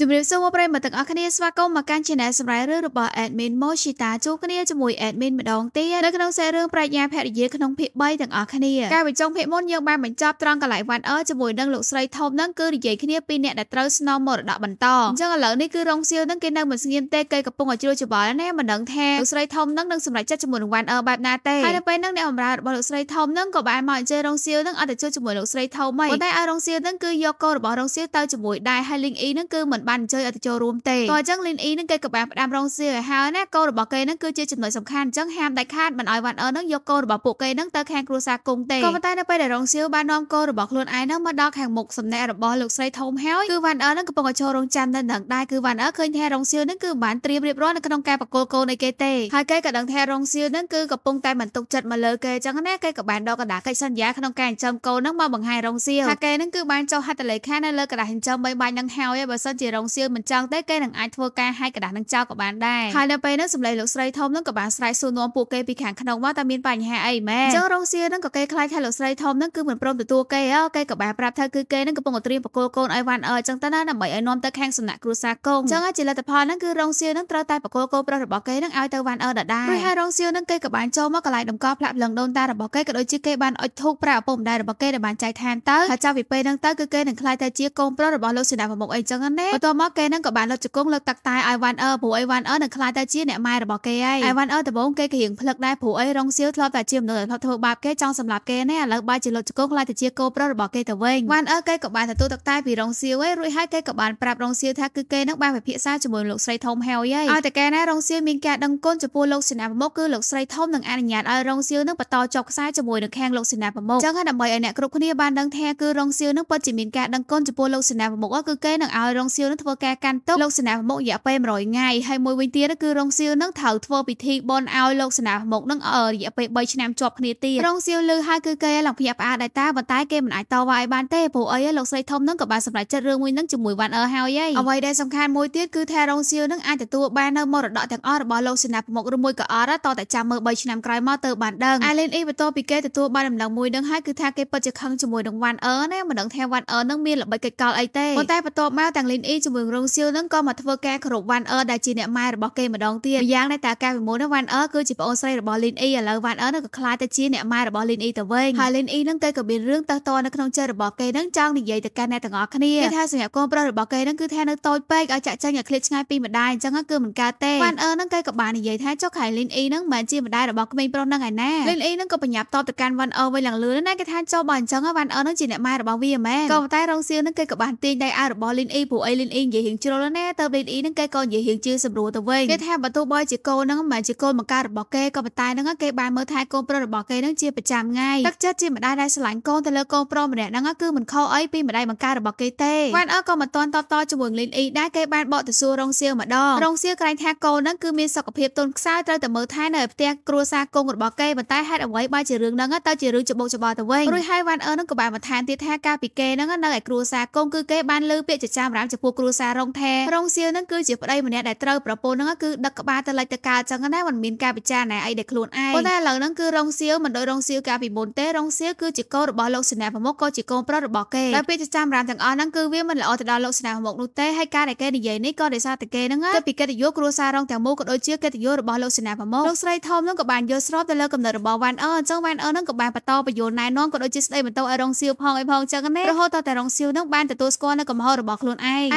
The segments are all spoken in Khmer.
ជំរាបសួរមកប្រិយមិត្តទាំងអស់គ្នាស្វាគមន៍មកកាន់ Channel សម្រាប់រឿងរបស់ Admin Moshita ជួបគ្នាជាមួយ Admin ម្ដងទៀតនៅក្នុងខ្សែរឿងប្រាជ្ញាភរិយាក្នុងភាគ3ទាំងអស់គ្នាកាលបញ្ចុងភាគមុនយើងបានបញ្ចប់ត្រង់កន្លែងវ៉ាន់អឺជាមួយនឹងលោកស្រីធំនឹងគឺនិយាយគ្នាពីអ្នកដែលត្រូវស្នំមរតកបន្តអញ្ចឹងឥឡូវនេះគឺរងសៀវនឹងគេនៅមិនស្ងៀមទេគេកំពុងឲ្យជ្រួលច្របល់ណាមិនដឹងថាលោកស្រីធំនឹងនឹងសម្រេចចិត្តជាមួយនឹងវ៉ាន់អឺបែបណាទេហើយនៅពេលហ្នឹងអ្នកបម្រើរបស់លោកស្រីធំនឹងក៏បានមកអញ្ជើញរងសៀវនឹងអត់ទៅជួបជាមួយលោកស្រីធំហ្មងប៉ុន្តែឲ្យរងសៀវនឹងគឺយកកូនរបស់រងសៀវទៅជាមួយដែរហើយលីងអ៊ីនឹងគឺមិនបានអញ្ជើញឲ្យទៅចូលរួមទេក៏អញ្ចឹងលីនអ៊ីនឹងគេក៏បានផ្ដាំរងសៀឲ្យហើយណាកូនរបស់គេនឹងគឺជាចំណុចសំខាន់អញ្ចឹងហាមដាច់ខាតមិនឲ្យវ៉ាន់អឺនឹងយកកូនរបស់ពួកគេនឹងទៅខាងគ្រួសារគង់ទេក៏ប៉ុន្តែនៅពេលដែលរងសៀបាននាំកូនរបស់ខ្លួនឯងនឹងមកដល់ខាងមុខសំណែរបស់លោកស្រីធំហើយគឺវ៉ាន់អឺនឹងកំពុងតែចូលរងចាំនៅនឹងដែរគឺវ៉ាន់អឺឃើញថារងសៀនឹងគឺបានត្រៀមរៀបរាល់នៅក្នុងការប្រកល់កូនឲ្យគេទេហើយគេក៏ដឹងថារងសៀនឹងគឺកំពុងតែមិនទុកចិត្តមកលើគេអញ្ចឹងណាគេក៏បានដកកណ្ដាកិច្ចសន្យាក្នុងការចិញ្ចឹមកូននឹងមកបង្ហាញរងសៀថាគេនឹងគឺបានចុះហត្ថលេខានៅលើកណ្ដាចិញ្ចឹមបីបាច់នឹងហើយបើសិនជាររងសៀវមិនចង់ទេគេនឹងអាចធ្វើការហាយกระดาษនឹងចោលក៏បានដែរហើយនៅពេលនោះសម្លេងលោកស្រីធំនឹងក៏បានស្រែកសួរនាំពួកគេពីខាងក្នុងមកតើមានបញ្ហាអីមែនអញ្ចឹងរងសៀវនឹងក៏គេខ្លាចថាលោកស្រីធំនឹងគឺមិនព្រមទទួលគេហ៎គេក៏បានប្រាប់ថាគឺគេនឹងកំពុងត្រៀមបកគោកូនឲ្យវ៉ាន់អើអញ្ចឹងទៅណាដើម្បីឲ្យនាំទៅខាងសំណាក់គ្រួសារកូនអញ្ចឹងហើយជាលទ្ធផលហ្នឹងគឺរងសៀវនឹងត្រូវតែបកគោកូនប្រុសរបស់គេនឹងឲ្យទៅវ៉ាន់អើដដែលព្រោះហើយរងសៀវនឹងគេក៏បានចូលមកកន្លែងដំកល់ផ្លាក់លឹងដូនតារបស់គេក៏ដូចជាគេបានអុជធូបប្រាឪពុកម្ដាយរបស់គេដែលបានចែកឋានទៅហើយចាប់ពីពេលហ្នឹងទៅគឺគេនឹងខ្លាចថាជាកូនប្រុសរបស់លោកសេនាប្រមុខអីអញ្ចឹងណាបន្ទាទៅមកគេនឹងក៏បានលើកជង្គង់លើកទឹកតែឲ្យវ៉ាន់អឺព្រោះអីវ៉ាន់អឺនឹងខ្លាចតែជាអ្នកម៉ែរបស់គេហើយអីវ៉ាន់អឺដំបូងគេក៏រៀងភ្លឹកដែរព្រោះអីរងសៀវធ្លាប់តែជាមនុស្សដែលធ្លាប់ធ្វើបាបគេចង់សម្លាប់គេណែឥឡូវបាយជាលើកជង្គង់ខ្លាចតែជាកូនប្រុសរបស់គេទៅវិញវ៉ាន់អឺគេក៏បានទទួលទឹកតែពីរងសៀវហើយរួចហើយគេក៏បានប្រាប់រងសៀវថាគឺគេនឹងបានពិភាក្សាជាមួយលោកស្រីធំហើយហើយឲ្យតែគេណែរងសៀវមានការដឹងគុណចំពោះលោកសេនាប្រមុខគឺលោកស្រីធំនឹងអនុញ្ញាតឲ្យរងសៀវនឹងបន្តចប់ខ្សែជាមួយនឹងខាងលោកសេនាប្រមុខចឹងហើយដើម្បីឲ្យអ្នកគ្រប់គ្នាបានដឹងថាគឺរងសៀវនឹងពិតជាមានការដឹងគុណចំពោះលោកសេនាប្រមុខគឺគេនឹងឲ្យរងសៀវនឹងធ្វើការកាន់ទុកលោកសេនាមុខរយៈពេល100ថ្ងៃហើយមួយវិញទៀតគឺរងសៀវនឹងត្រូវធ្វើពិធីបន់ឲ្យលោកសេនាមុខនឹងរយៈពេល3ឆ្នាំជាប់គ្នាទៀតរងសៀវលឺហើយគឺគេឡើងភ្ញាក់ផ្អើលដែរតើប៉ុន្តែគេមិនអាចតវ៉ាឲ្យបានទេព្រោះអីលោកស្រីធំនឹងក៏បានសម្រេចចិត្តរឿងមួយនឹងជាមួយវ៉ាន់អឺហើយអ្វីដែលសំខាន់មួយទៀតគឺថារងសៀវនឹងអាចទទួលបាននៅមរតកទាំងអស់របស់លោកសេនាមុខឬមួយក៏អត់តតែចាំមើល3ឆ្នាំក្រោយមកទៅបានដឹងអៃលីនអ៊ីបន្ទាប់ពីគេទទួលបានដំណឹងមួយនឹងហើយគឺថាគេពិតជាខឹងជាមួយនឹងវ៉ាន់អឺណាមិនដឹងថាវ៉ាន់អឺនឹងមានល្បិចកិច្ចកលអីទេប៉ុន្តែបន្ទាប់មកទាំងលីនអ៊ីជាមួយរងសៀវនឹងក៏មកធ្វើការគោរពវ៉ាន់អឺដែលជាអ្នកម៉ែរបស់គេម្ដងទៀតយ៉ាងដែរតាកាវិមលនឹងវ៉ាន់អឺគឺជាប្អូនស្រីរបស់លីនអ៊ីឥឡូវវ៉ាន់អឺនឹងក៏ខ្លាចទៅជាអ្នកម៉ែរបស់លីនអ៊ីទៅវិញហើយលីនអ៊ីនឹងគេក៏មានរឿងតើតនៅក្នុងចិត្តរបស់គេនឹងចង់និយាយទៅកាន់អ្នកទាំងអស់គ្នាគេថាសម្រាប់កូនប្រុសរបស់គេនឹងគឺថានៅតូចពេកឲ្យចាក់ចែងឲ្យឃ្លាតឆ្ងាយពីម្ដាយអញ្ចឹងគឺមិនកើតទេវ៉ាន់អឺនឹងគេក៏បាននិយាយថាចុះខៃលីនអ៊ីនឹងមិនជាម្ដាយរបស់ក្មេងប្រុសនឹងឯណាលីនអ៊ីនឹងក៏បញ្ញាប់តបទៅកាន់វ៉ាន់អឺវិញឡើងលឿនណាគេថាចុះបើអញ្ចឹងវ៉ាន់អឺនឹងជាអ្នកម៉ែរបស់វាមែនក៏តែរងសៀវនឹងគេក៏បានទាញដៃអារបស់លីនអ៊ីព្រោះអីលីននអ៊ីនិយាយរៀងជ្រុលណាទៅលីនអ៊ីនឹងគេក៏និយាយរៀងជឿសម្រួលទៅវិញគេថាបើទោះបីជាកូននឹងមិនជាកូនបង្ការរបស់គេក៏ប៉ុន្តែនឹងគេបានមើលថែកូនប្រុសរបស់គេនឹងជាប្រចាំថ្ងៃទឹកចិត្តជាម្ដាយដែលស្រឡាញ់កូនទៅលើកូនប្រុសម្នាក់ហ្នឹងគឺមិនខុសអីពីម្ដាយបង្ការរបស់គេទេវ៉ាន់អឺក៏មិនទាន់តបតជាមួយលីនអ៊ីដែរគេបានបកទៅសួររងសៀវម្ដងរងសៀវក្រែងថាកូននឹងគឺមានសុខភាពទន់ខ្សោយត្រូវតែមើលថែនៅផ្ទះគ្រួសារកូនរបស់គេប៉ុន្តែហេតុអ្វីបើជារឿងហ្នឹងទៅជារឿងច្បុកច្បល់ទៅវិញរួចហើយវ៉ាន់អឺនឹងក៏បានបន្ថែមទៀតថាការពីគេហ្នឹងនៅឯគ្រួសារកូនគឺគេបានលើពាក្យចចាមរាមចំពោះគ្រួសាររងថែរងសៀវនឹងគឺជាប្តីម្នាក់ដែលត្រូវប្រពន្ធនឹងគឺដឹកក្បាលទៅលិចទៅកើតចឹងណាមិនមានការពិចារណាអីដែលខ្លួនឯងប៉ុន្តែឥឡូវហ្នឹងគឺរងសៀវមិនដូចរងសៀវកាលពីមុនទេរងសៀវគឺជាកូនរបស់លោកសេនាប្រមុខក៏ជាកូនប្រុសរបស់គេតែពេលចចាមរាមទាំងអស់ហ្នឹងគឺវាមិនល្អទៅដល់លោកសេនាប្រមុខនោះទេហើយការដែលគេនិយាយនេះក៏ដោយសារតែគេហ្នឹងទៅពីកិត្តិយសគ្រួសាររងទាំងមូលក៏ដូចជាកិត្តិយសរបស់លោកសេនាប្រមុខលោកស្រីធំហ្នឹងក៏បានយល់ស្របទៅលើកំណត់របស់វ៉ាន់អឺអញ្ចឹងវ៉ាន់អឺហ្នឹងក៏បានបន្តបញ្យល់ណែនាំក៏ដូចជាស្ដីបន្ទោសឲ្យរងសៀវផងអីផងអញ្ចឹងណារហូតដល់តែរងសៀវហ្នឹងបានទទួលស្គាល់នៅកំហុសរបស់ខ្លួន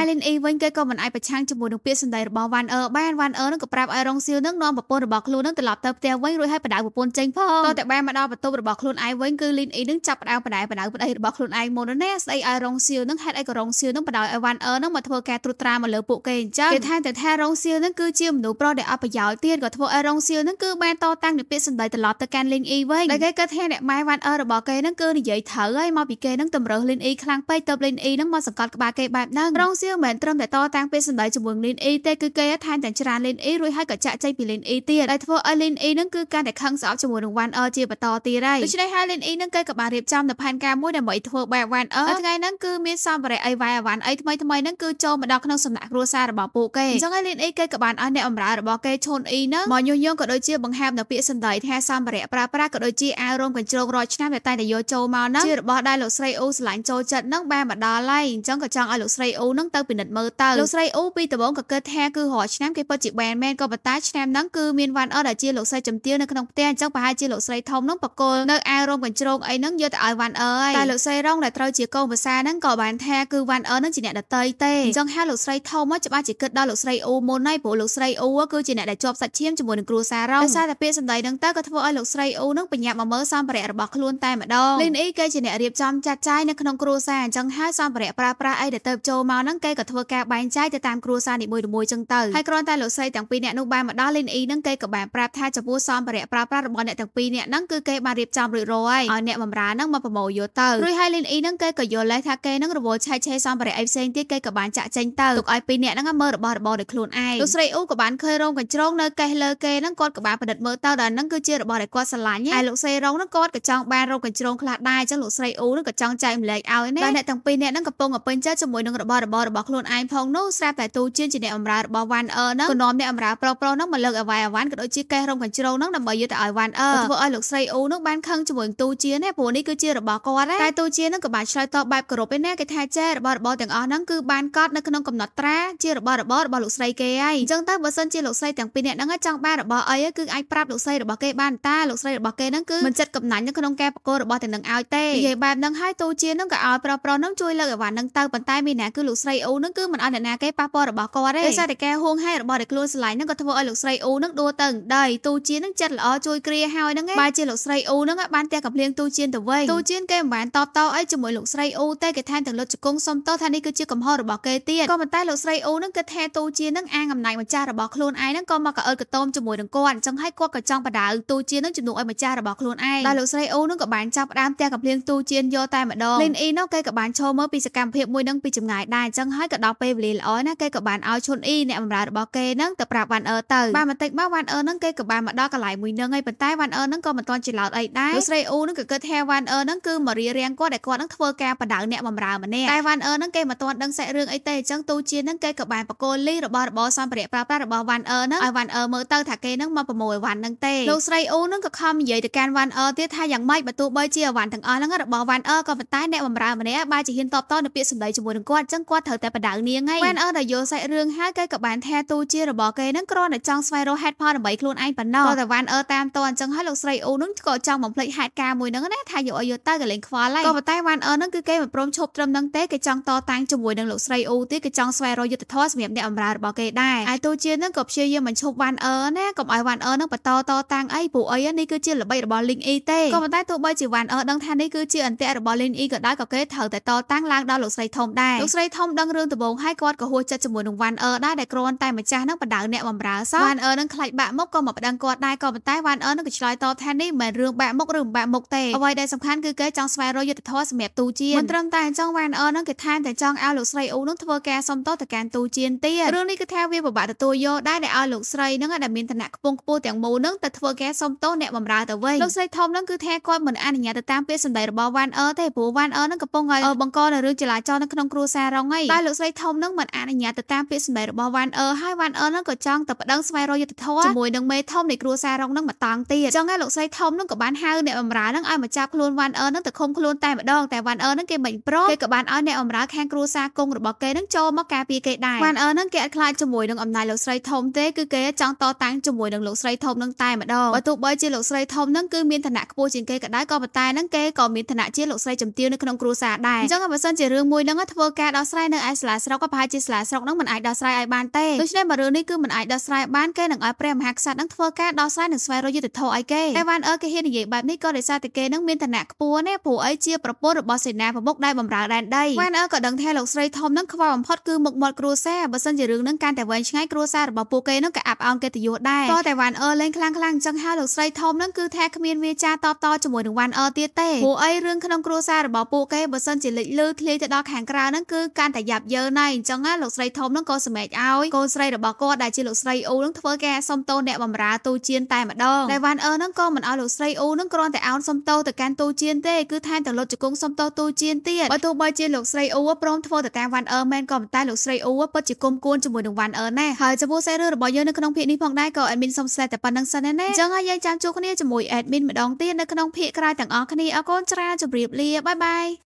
ឯង RNA វិញគេក៏មិនអាចប្រឆាំងជាមួយនឹងពាក្យសម្ដីរបស់វ៉ាន់អឺបានវ៉ាន់អឺនឹងក៏ប្រាប់ឲ្យរងសៀវនឹងនាំប្រពន្ធរបស់ខ្លួននឹងត្រឡប់ទៅផ្ទះវិញរួចឲ្យបដៅប្រពន្ធចេញផងតើតែបែរមកដល់បន្ទប់របស់ខ្លួនឯងវិញគឺលីនអ៊ីនឹងចាប់ផ្ដើមបដៅបដៅប្តីរបស់ខ្លួនឯងមុនណាស្អីឲ្យរងសៀវនឹងហេតុអីក៏រងសៀវនឹងបដៅឲ្យវ៉ាន់អឺនឹងមកធ្វើការត្រួតត្រាមកលើពួកគេអញ្ចឹងគេថែមទាំងថារងសៀវនឹងគឺជាមនុស្សប្រុសដែលអត់ប្រយោជន៍ទៀតក៏ធ្វើឲ្យរងសៀវនឹងគឺបានតតាំងនឹងពាក្យសម្ដីត្រឡប់ទៅកាន់លីនអ៊ីវិញដែលគេគិតថាអ្នកម៉ែវ៉ាន់អឺរបស់គេនឹងគឺនិយាយត្រូវហើយមកពីគេនឹងតម្រើសលីនអ៊ីខ្លាំងពេកទៅលីនអ៊ីនឹងមកសង្កត់ក្បាលគេបែបហ្នឹងរងសៀវមែនត្រឹមតែតតាំងពីសម្ដែងជាមួយលីនអ៊ីទេគឺគេថែមទាំងច្រានលីនអ៊ីរួចហើយក៏ចាក់ចេញពីលីនអ៊ីទៀតដែលធ្វើឲ្យលីនអ៊ីនឹងគឺកាន់តែខឹងស្អប់ជាមួយនឹង One Ear ជាបន្តទៀតហើយដូច្នេះហើយលីនអ៊ីនឹងគេក៏បានរៀបចំនៅផែនការមួយដើម្បីធ្វើបែប One Ear ថ្ងៃហ្នឹងគឺមានសម្ភារៈអីវ៉ៃអាវ៉ាន់អីថ្មីថ្មីហ្នឹងគឺចូលមកដល់ក្នុងសំណាក់គ្រួសាររបស់ពួកគេអញ្ចឹងហើយលីនអ៊ីគេក៏បានឲ្យអ្នកអម្រើរបស់គេឈុនអ៊ីហ្នឹងមកញុះញង់ក៏ដូចជាបង្ហាមនៅពាក្យសម្ដីថាសម្ភារៈប្រើប្រាស់ក៏ដូចជាអាវរោមកញ្ជ្រោករាល់ឆ្នាំដែលតែងតែយកចូលមកហ្នឹងជារបស់ដែលលោកស្រីអូស្រឡាញ់ចូលចិត្តហ្នឹងបានមកដល់ហើយអញ្ចឹងក៏ចង់ឲ្យលោកស្រីអូហ្នឹងទៅពិនិត្យមើលទៅលោកស្រីអ៊ូពីដំបូងក៏គិតថាគឺរាល់ឆ្នាំគេពិតជាបានមែនក៏ប៉ុន្តែឆ្នាំហ្នឹងគឺមានវ៉ាន់អត់ដែលជាលោកស្រីចំទាវនៅក្នុងផ្ទះអញ្ចឹងប្រហែលជាលោកស្រីធំហ្នឹងបកគលនៅអាវរោមកញ្ជ្រោងអីហ្នឹងយកទៅឲ្យវ៉ាន់អើយតែលោកស្រីរងដែលត្រូវជាកូនភាសាហ្នឹងក៏បានថាគឺវ៉ាន់អើហ្នឹងជាអ្នកដតីទេអញ្ចឹងហៅលោកស្រីធំមកច្បាស់ជាគិតដល់លោកស្រីអ៊ូមុនហើយព្រោះលោកស្រីអ៊ូគឺជាអ្នកដែលជាប់សាច់ឈាមជាមួយនឹងគ្រួសាររងដោយសារតែពាក្យសម្ដីហ្នឹងទៅក៏ធ្វើឲ្យលោកស្រីអ៊ូហ្នឹងបញ្ញាប់មកមើលសម្ភារៈរបស់ខ្លួនតែម្ដងលីនអ៊ីគេជាអ្នករៀបចំចាត់ចាយនៅក្នុងគ្រួសារអញ្ចឹងហើយសម្ភារៈប្រើប្រាស់អីដែលទៅចូលមកហ្នឹងគេកក៏ធ្វើការបែងចែកទៅតាមគ្រួសារនីមួយៗចឹងទៅហើយគ្រាន់តែលោកស្រីទាំងពីរអ្នកនោះបានមកដល់លីនអ៊ីនឹងគេក៏បានប្រាប់ថាចំពោះសម្ភារៈប្រើប្រាស់របស់អ្នកទាំងពីរអ្នកហ្នឹងគឺគេបានរៀបចំរួចរាល់ឲ្យអ្នកបម្រើហ្នឹងមកប្រមូលយកទៅរួចហើយលីនអ៊ីនឹងគេក៏យល់ដែរថាគេនឹងរវល់ឆែកឆេរសម្ភារៈឯផ្សេងទៀតគេក៏បានចាក់ចេញទៅទុកឲ្យពីរអ្នកហ្នឹងមើលរបស់របរដោយខ្លួនឯងលោកស្រីអ៊ូក៏បានឃើញរោមកញ្ជ្រងនៅកេះលើគេហ្នឹងគាត់ក៏បានពិនិត្យមើលទៅដល់ហ្នឹងគឺជារបស់ដែលគាត់ស្រឡាញ់ហើយលោកស្រីរងហ្នឹងគាត់ក៏ចង់បានរោមកញ្ជ្រងខ្លះដែរអញ្ចឹងលោកស្រីអ៊ូហ្នឹងក៏ចង់ចែកម្លែកឲ្យណាតែអ្នកទាំងពីរអ្នកហ្នឹងកំពុងពេញចិត្តជាមួយនឹងរបស់របររបស់ខ្លួនឯងផងនោះស្រាប់តែទូជាជាអ្នកអម្រើរបស់វ៉ាន់អឺហ្នឹងក៏នាំអ្នកអម្រើប្រុសប្រុសហ្នឹងមកលើកអវ៉ៃអវ៉ាន់ក៏ដូចជាកេះរំកញ្ជ្រោងហ្នឹងដើម្បីយកទៅឲ្យវ៉ាន់អឺធ្វើឲ្យលោកស្រីអ៊ូហ្នឹងបានខឹងជាមួយទូជាណាព្រោះនេះគឺជារបស់គាត់តែទូជាហ្នឹងក៏បានឆ្លើយតបបែបគោរពឯណាគេថាចេះរបស់របរទាំងអស់ហ្នឹងគឺបានកត់នៅក្នុងកំណត់ត្រាជារបស់របររបស់លោកស្រីគេហើយអញ្ចឹងទៅបើសិនជាលោកស្រីទាំងពីរនាក់ហ្នឹងចង់បានរបស់អីគឺអាចប្រាប់លោកស្រីរបស់គេបានតាលោកស្រីរបស់គេហ្នឹងគឺមិនចិត្តកំណាញ់នៅក្នុងការប្រកួតរបស់ទាំងនឹងឲ្យទេនិយាយបែបហ្នឹងហើយទូជាហ្នឹងក៏ឲ្យប្រុសប្រុសហ្នឹងជួយលើកអវ៉ាន់ហ្នឹងទៅប៉ុន្តែមានអ្នកគឺលោកស្រីអ៊ូនឹងគឺមិនអត់អ្នកណាគេប៉ះពាល់របស់គាត់ទេដោយសារតែការហួងហែងរបស់ដែលខ្លួនស្រឡាញ់នឹងក៏ធ្វើឲ្យលោកស្រីអ៊ូនឹងដួលទៅដីទូជានឹងចិត្តល្អជួយគ្រាហើយនឹងបែរជាលោកស្រីអ៊ូនឹងបានទះកំភ្លៀងទូជាទៅវិញទូជាគេមិនបានតបតអីជាមួយលោកស្រីអ៊ូទេគេថែមទាំងលុតជង្គង់សុំទោសថានេះគឺជាកំហុសរបស់គេទៀតក៏ប៉ុន្តែលោកស្រីអ៊ូនឹងគិតថាទូជានឹងអាងអំណាចម្ចាស់របស់ខ្លួនឯងនឹងក៏មកកអើតកតោមជាមួយនឹងគាត់អញ្ចឹងហើយគាត់ក៏ចង់បដៅទូជានឹងជំនួសឲ្យម្ចាស់របស់ខ្លួនឯងដល់លោកស្រីអ៊ូនឹងក៏បានចាប់ផ្ដើមទះកំភ្លៀងទូជាយកតែម្ដងលីនអ៊ីនោះគេក៏បានឈរមើលពីសកម្មភាពមួយនឹងពីចម្ងាយដែរអញ្ចឹងហើយហើយក៏ដល់ពេលវេលាល្អណាគេក៏បានឲ្យឈុនអ៊ីអ្នកបម្រើរបស់គេនឹងទៅប្រាប់វ៉ាន់អឺទៅបានបន្តិចមកវ៉ាន់អឺនឹងគេក៏បានមកដល់កន្លែងមួយនឹងហើយប៉ុន្តែវ៉ាន់អឺនឹងក៏មិនទាន់ច្រឡោតអីដែរលោកស្រីអ៊ូនឹងក៏គិតថាវ៉ាន់អឺនឹងគឺមករៀបរៀងគាត់ដែលគាត់នឹងធ្វើការបដៅអ្នកបម្រើម្នាក់តែវ៉ាន់អឺនឹងគេមិនទាន់ដឹងសាច់រឿងអីទេអញ្ចឹងទូជានឹងគេក៏បានបកគោលលីរបស់របរសម្ភារៈប្រើប្រាស់របស់វ៉ាន់អឺនឹងឲ្យវ៉ាន់អឺមើលទៅថាគេនឹងមកប្រមូលវ៉ាន់នឹងទេលោកស្រីអ៊ូនឹងក៏ខំនិយាយទៅកាន់វ៉ាន់អឺទៀតថាយ៉ាងម៉េចបើទោះបីជាវ៉ាន់ទាំងអស់នឹងរបស់វ៉ាន់អឺក៏ប៉ុន្តែអ្នកបម្រើម្នាក់បែរជាហ៊ានតបតទៅនឹងពាក្យសម្ដីជាមួយនឹងគាត់អញ្ចឹងគាត់ត្រូវតែបដៅនាងហីវ៉ែនអត់តែយល់សាច់រឿងហើយគេក៏បានថាទូជារបស់គេនឹងគ្រាន់តែចង់ស្វែងរកហេតុផលដើម្បីខ្លួនឯងប៉ុណ្ណោះតែវ៉ែនអត់តាមតអញ្ចឹងហើយលោកស្រីអ៊ូនឹងក៏ចង់បំភ្លេចហេតុការមួយនឹងណាថាយកឲ្យយកទៅក៏លេងខ្វល់ហើយក៏ប៉ុន្តែវ៉ែនអត់នឹងគឺគេមិនព្រមឈប់ត្រឹមនឹងទេគេចង់តតាំងជាមួយនឹងលោកស្រីអ៊ូទៀតគេចង់ស្វែងរកយុទ្ធធម៌សម្រាប់អ្នកបម្រើរបស់គេដែរហើយទូជានឹងក៏ព្យាយាមបញ្ឈប់វ៉ែនអត់ណាកុំឲ្យវ៉ែនអត់នឹងបន្តតតាំងអីពួកអីនេះគឺជាល្បិចរបស់ Link E ទេក៏ប៉ុន្តែទោះបីជាវ៉ែនអត់ដឹងថានេះគឺជាអន្តៈរបស់ Link E ក៏ដោយក៏គេត្រូវតែតតាំងឡើងដល់លោកស្រីធំដែរលោកស្រីធំដឹងរឿងរឿងដំបងហើយគាត់ក៏ហួសចិត្តជាមួយនឹងវ៉ាន់អឺដែរដែលគ្រាន់តែម្ចាស់នឹងបណ្ដៅអ្នកបំរើសោះវ៉ាន់អឺនឹងខ្លាចបាក់មុខក៏មកប្តឹងគាត់ដែរក៏ប៉ុន្តែវ៉ាន់អឺនឹងក៏ឆ្លើយតបថានេះមិនមែនរឿងបាក់មុខឬមិនបាក់មុខទេអ្វីដែលសំខាន់គឺគេចង់ស្វែងរកយុត្តិធម៌សម្រាប់ទូជាមិនត្រឹមតែចង់វ៉ាន់អឺនឹងគេថែមទាំងចង់ឲ្យលោកស្រីអ៊ូនឹងធ្វើការសំទោសទៅកាន់ទូជាទៀតរឿងនេះគឺថាវាពិបាកទទួលយកដែរដែលឲ្យលោកស្រីនឹងដែលមានឋានៈខ្ពង់ខ្ពស់ទាំងមូលនឹងទៅធ្វើការសំទោសអ្នកបំរើទៅវិញលោកស្រីធំនឹងគឺថាគាត់មិនអនុញ្ញាតទៅតាមពាក្យសម្ដីរបស់វ៉ាន់អឺទេព្រោះវ៉ាន់អឺនឹងកំពុងឲ្យបង្កនៅរឿងចលាចលនៅក្នុងគ្រួសាររងហើយតែលោកលោកស្រីធំនឹងមិនអនុញ្ញាតទៅតាមពាក្យសម្ដីរបស់វ៉ាន់អឺហើយវ៉ាន់អឺនឹងក៏ចង់ទៅប្តឹងស្វែងរកយុត្តិធម៌ជាមួយនឹងមេធំនៃគ្រួសាររងនឹងមកតង់ទៀតចឹងហើយលោកស្រីធំនឹងក៏បានហៅអ្នកបម្រើនឹងឲ្យមកចាប់ខ្លួនវ៉ាន់អឺនឹងទៅឃុំខ្លួនតែម្ដងតែវ៉ាន់អឺនឹងគេមិនព្រមគេក៏បានឲ្យអ្នកបម្រើខាងគ្រួសារគង់របស់គេនឹងចូលមកការពារគេដែរវ៉ាន់អឺនឹងគេអត់ខ្លាចជាមួយនឹងអំណាចលោកស្រីធំទេគឺគេចង់តតាំងជាមួយនឹងលោកស្រីធំនឹងតែម្ដងបើទោះបីជាលោកស្រីធំនឹងគឺមានឋានៈខ្ពស់ជាងគេក៏ដោយក៏ប៉ុន្តែនឹងគេក៏មានឋានៈជាលោកស្រីជំទាវនៅក្នុងគ្រួសារដែរអញ្ចឹងបើសិនជារឿងមួយនឹងធ្វើការដោះស្រាយនៅឯស្លាស្រុកក៏ប្រហែលជាស្លាស្រុកនឹងមិនអាចដោះស្រាយឲ្យបានទេដូច្នេះបើរឿងនេះគឺមិនអាចដោះស្រាយបានគេនឹងឲ្យព្រះមហាក្សត្រនឹងធ្វើការដោះស្រាយនឹងស្វែងរកយុត្តិធម៌ឲ្យគេតែវ៉ាន់អឺគេហ៊ាននិយាយបែបនេះក៏ដោយសារតែគេនឹងមានឋានៈខ្ពស់ណាព្រោះអីជាប្រពន្ធរបស់សេនាប្រមុខដែលបម្រើដែនដីវ៉ាន់អឺក៏ដឹងថាលោកស្រីធំនឹងខ្វល់បំផុតគឺមុខមាត់គ្រួសារបើសិនជារឿងនឹងកាន់តែវែងឆ្ងាយគ្រួសាររបស់ពួកគេនឹងក៏អាប់អោនកិត្តិយសដែរតោះតែវ៉ាន់អឺលេងខ្លាំងខ្លាំងអញ្ចឹងហើយលោកស្រីធំនឹងគឺថាគ្មានវាចាតបតជាមួយនឹងវ៉ាន់អឺទៀតទេព្រោះអីរឿងក្នុងគ្រួសាររបស់ពួកគេបើសិនជាលេចលឺធ្លាយទៅដល់ខាងក្រៅនឹងគឺកាន់តែយ៉ាប់យើងណាអញ្ចឹងណាលោកស្រីធំនឹងក៏សម្រេចឲ្យកូនស្រីរបស់គាត់ដែលជាលោកស្រីអ៊ូនឹងធ្វើការសុំទោសអ្នកបម្រើទូជៀនតែម្ដងដែលវ៉ាន់អឺនឹងក៏មិនឲ្យលោកស្រីអ៊ូនឹងគ្រាន់តែឱនសុំទោសទៅកាន់ទូជៀនទេគឺថែមទាំងលុតជង្គង់សុំទោសទូជៀនទៀតបើទោះបីជាលោកស្រីអ៊ូព្រមធ្វើទៅតាមវ៉ាន់អឺមែនក៏ប៉ុន្តែលោកស្រីអ៊ូពិតជាគុំគួនជាមួយនឹងវ៉ាន់អឺណាស់ហើយចំពោះសាររឿងរបស់យើងនៅក្នុងភាគនេះផងដែរក៏អេដមីនសុំស្លេតតែប៉ុណ្្នឹងសិនណាអញ្ចឹងហើយយើងចាំជួបគ្នាជាមួយអេដមីនម្ដងទៀតនៅក្នុងភាគក្រោយទាំងអស់គ្នាអរគុណច្រើនជម្រាបលាបាយបាយ